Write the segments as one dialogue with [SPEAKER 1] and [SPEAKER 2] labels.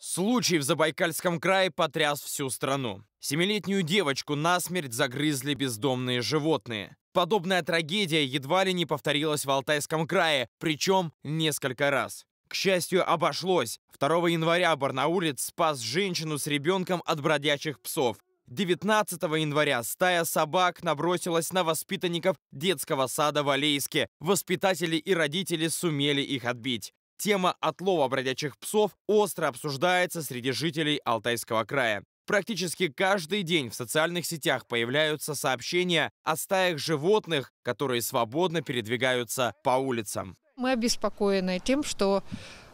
[SPEAKER 1] Случай в Забайкальском крае потряс всю страну. Семилетнюю девочку насмерть загрызли бездомные животные. Подобная трагедия едва ли не повторилась в Алтайском крае, причем несколько раз. К счастью, обошлось. 2 января Барнаулец спас женщину с ребенком от бродячих псов. 19 января стая собак набросилась на воспитанников детского сада в Алейске. Воспитатели и родители сумели их отбить. Тема отлова бродячих псов остро обсуждается среди жителей Алтайского края. Практически каждый день в социальных сетях появляются сообщения о стаях животных, которые свободно передвигаются по улицам.
[SPEAKER 2] Мы обеспокоены тем, что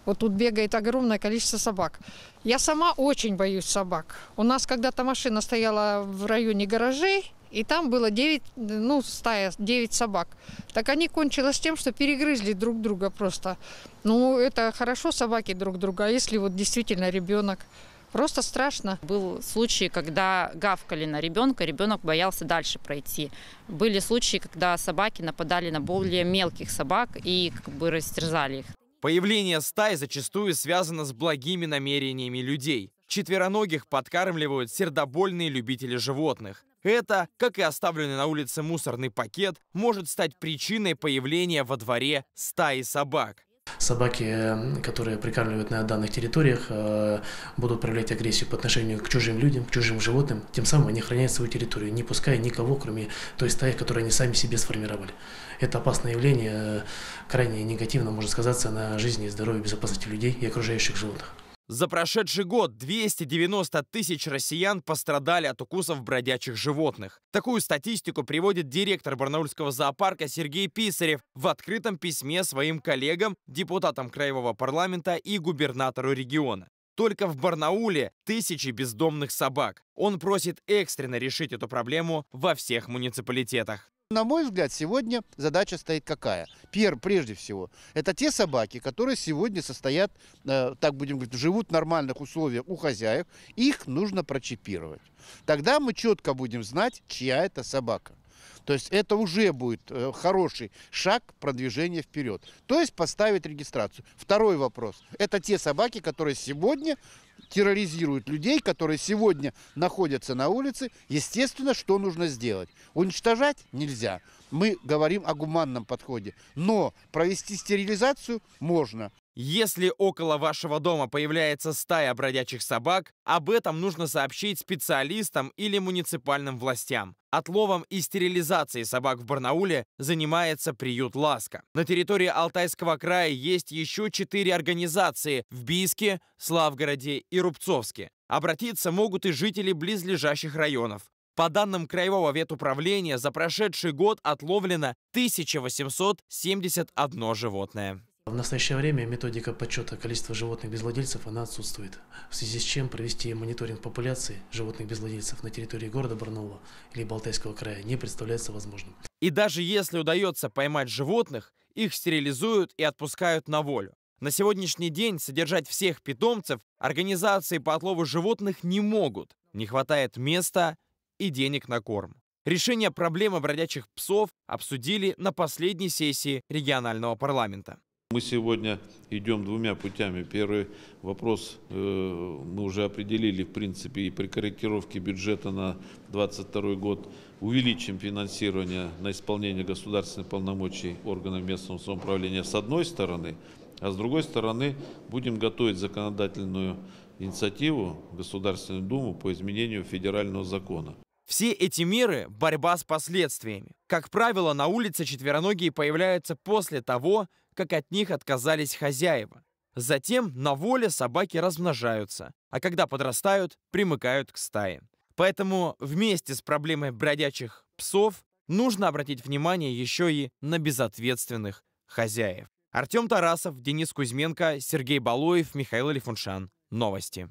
[SPEAKER 2] вот тут бегает огромное количество собак. Я сама очень боюсь собак. У нас когда-то машина стояла в районе гаражей, и там было 9, ну, стая, 9 собак. Так они кончилось тем, что перегрызли друг друга просто. Ну, это хорошо собаки друг друга, а если вот действительно ребенок Просто страшно. Был случай, когда гавкали на
[SPEAKER 1] ребенка, ребенок боялся дальше пройти. Были случаи, когда собаки нападали на более мелких собак и как бы растерзали их. Появление стаи зачастую связано с благими намерениями людей. Четвероногих подкармливают сердобольные любители животных. Это, как и оставленный на улице мусорный пакет, может стать причиной появления во дворе стаи собак.
[SPEAKER 3] Собаки, эм, которые прикармливают на данных территориях, э, будут проявлять агрессию по отношению к чужим людям, к чужим животным. Тем самым они хранят свою территорию, не пуская никого, кроме той стаи, которую они сами себе сформировали. Это опасное явление, э, крайне негативно может сказаться на жизни и здоровье безопасности людей и окружающих животных.
[SPEAKER 1] За прошедший год 290 тысяч россиян пострадали от укусов бродячих животных. Такую статистику приводит директор Барнаульского зоопарка Сергей Писарев в открытом письме своим коллегам, депутатам Краевого парламента и губернатору региона. Только в Барнауле тысячи бездомных собак. Он просит экстренно решить эту проблему во всех муниципалитетах.
[SPEAKER 2] На мой взгляд, сегодня задача стоит какая? пер, прежде всего, это те собаки, которые сегодня состоят, э, так будем говорить, живут в нормальных условиях у хозяев, их нужно прочипировать. Тогда мы четко будем знать, чья это собака. То есть это уже будет э, хороший шаг продвижения вперед. То есть поставить регистрацию. Второй вопрос. Это те собаки, которые сегодня терроризируют людей, которые сегодня находятся на улице. Естественно, что нужно сделать? Уничтожать нельзя. Мы говорим о гуманном подходе.
[SPEAKER 1] Но провести стерилизацию можно. Если около вашего дома появляется стая бродячих собак, об этом нужно сообщить специалистам или муниципальным властям. Отловом и стерилизацией собак в Барнауле занимается приют «Ласка». На территории Алтайского края есть еще четыре организации в Бийске, Славгороде и Рубцовске. Обратиться могут и жители близлежащих районов. По данным Краевого ветуправления, за прошедший год отловлено 1871 животное.
[SPEAKER 3] В настоящее время методика подсчета количества животных без владельцев она отсутствует, в связи с чем провести мониторинг популяции животных без владельцев на территории города Барнаула или Балтайского края не представляется возможным. И даже если удается поймать животных,
[SPEAKER 1] их стерилизуют и отпускают на волю. На сегодняшний день содержать всех питомцев организации по отлову животных не могут. Не хватает места и денег на корм. Решение проблемы бродячих псов обсудили на последней сессии регионального парламента.
[SPEAKER 2] Мы сегодня идем двумя путями. Первый вопрос э, мы уже определили, в принципе, и при корректировке бюджета на 2022 год увеличим финансирование на исполнение государственных полномочий органов местного самоуправления с одной стороны, а с другой стороны будем готовить законодательную
[SPEAKER 1] инициативу Государственную Думу по изменению федерального закона. Все эти меры – борьба с последствиями. Как правило, на улице четвероногие появляются после того, как от них отказались хозяева. Затем на воле собаки размножаются, а когда подрастают, примыкают к стае. Поэтому вместе с проблемой бродячих псов нужно обратить внимание еще и на безответственных хозяев. Артем Тарасов, Денис Кузьменко, Сергей Балуев, Михаил Лифуншан. Новости.